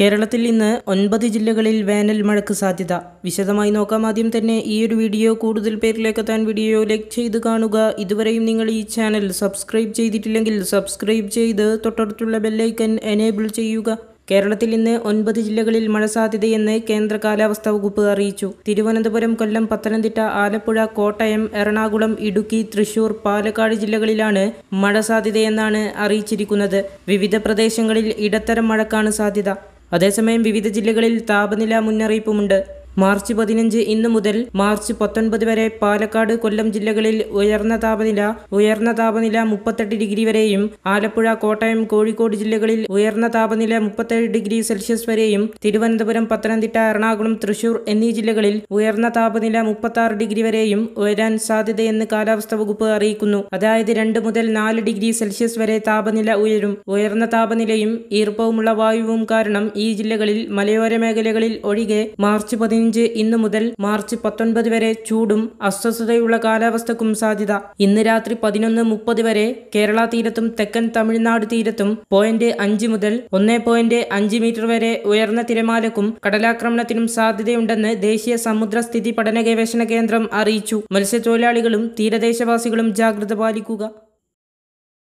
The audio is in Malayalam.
കേരളത്തിൽ ഇന്ന് ഒൻപത് ജില്ലകളിൽ വേനൽ മഴയ്ക്ക് സാധ്യത വിശദമായി നോക്കാം ആദ്യം തന്നെ ഈ ഒരു വീഡിയോ കൂടുതൽ പേരിലേക്കെത്താൻ വീഡിയോ ലൈക്ക് ചെയ്ത് കാണുക ഇതുവരെയും നിങ്ങൾ ഈ ചാനൽ സബ്സ്ക്രൈബ് ചെയ്തിട്ടില്ലെങ്കിൽ സബ്സ്ക്രൈബ് ചെയ്ത് തൊട്ടടുത്തുള്ള ബെല്ലൈക്കൻ എനേബിൾ ചെയ്യുക കേരളത്തിൽ ഇന്ന് ഒൻപത് ജില്ലകളിൽ മഴ സാധ്യതയെന്ന് കേന്ദ്ര കാലാവസ്ഥാ വകുപ്പ് അറിയിച്ചു തിരുവനന്തപുരം കൊല്ലം പത്തനംതിട്ട ആലപ്പുഴ കോട്ടയം എറണാകുളം ഇടുക്കി തൃശൂർ പാലക്കാട് ജില്ലകളിലാണ് മഴ സാധ്യതയെന്നാണ് അറിയിച്ചിരിക്കുന്നത് വിവിധ പ്രദേശങ്ങളിൽ ഇടത്തരം മഴക്കാണ് സാധ്യത അതേസമയം വിവിധ ജില്ലകളിൽ താപനില മുന്നറിയിപ്പുമുണ്ട് മാർച്ച് പതിനഞ്ച് ഇന്ന് മുതൽ മാർച്ച് പത്തൊൻപത് വരെ പാലക്കാട് കൊല്ലം ജില്ലകളിൽ ഉയർന്ന താപനില ഉയർന്ന താപനില മുപ്പത്തെട്ട് ഡിഗ്രി വരെയും ആലപ്പുഴ കോട്ടയം കോഴിക്കോട് ജില്ലകളിൽ ഉയർന്ന താപനില മുപ്പത്തേഴ് ഡിഗ്രി സെൽഷ്യസ് വരെയും തിരുവനന്തപുരം പത്തനംതിട്ട എറണാകുളം തൃശൂർ എന്നീ ജില്ലകളിൽ ഉയർന്ന താപനില മുപ്പത്താറ് ഡിഗ്രി വരെയും ഉയരാൻ സാധ്യതയെന്ന് കാലാവസ്ഥാ വകുപ്പ് അറിയിക്കുന്നു അതായത് രണ്ട് മുതൽ നാല് ഡിഗ്രി സെൽഷ്യസ് വരെ താപനില ഉയരും ഉയർന്ന താപനിലയും ഈർപ്പവുമുള്ള വായുവും കാരണം ഈ ജില്ലകളിൽ മലയോര മേഖലകളിൽ ഒഴികെ മാർച്ച് പതിനഞ്ച് ഇഞ്ച് ഇന്നു മുതൽ മാർച്ച് പത്തൊൻപത് വരെ ചൂടും അസ്വസ്ഥതയുള്ള കാലാവസ്ഥക്കും സാധ്യത ഇന്ന് രാത്രി പതിനൊന്ന് മുപ്പത് വരെ കേരള തീരത്തും തെക്കൻ തമിഴ്നാട് തീരത്തും പോയിന്റ് അഞ്ച് മുതൽ ഒന്ന് പോയിന്റ് അഞ്ച് മീറ്റർ വരെ ഉയർന്ന തിരമാലക്കും കടലാക്രമണത്തിനും സാധ്യതയുണ്ടെന്ന് ദേശീയ സമുദ്ര സ്ഥിതി പഠന ഗവേഷണ കേന്ദ്രം അറിയിച്ചു മത്സ്യത്തൊഴിലാളികളും തീരദേശവാസികളും ജാഗ്രത പാലിക്കുക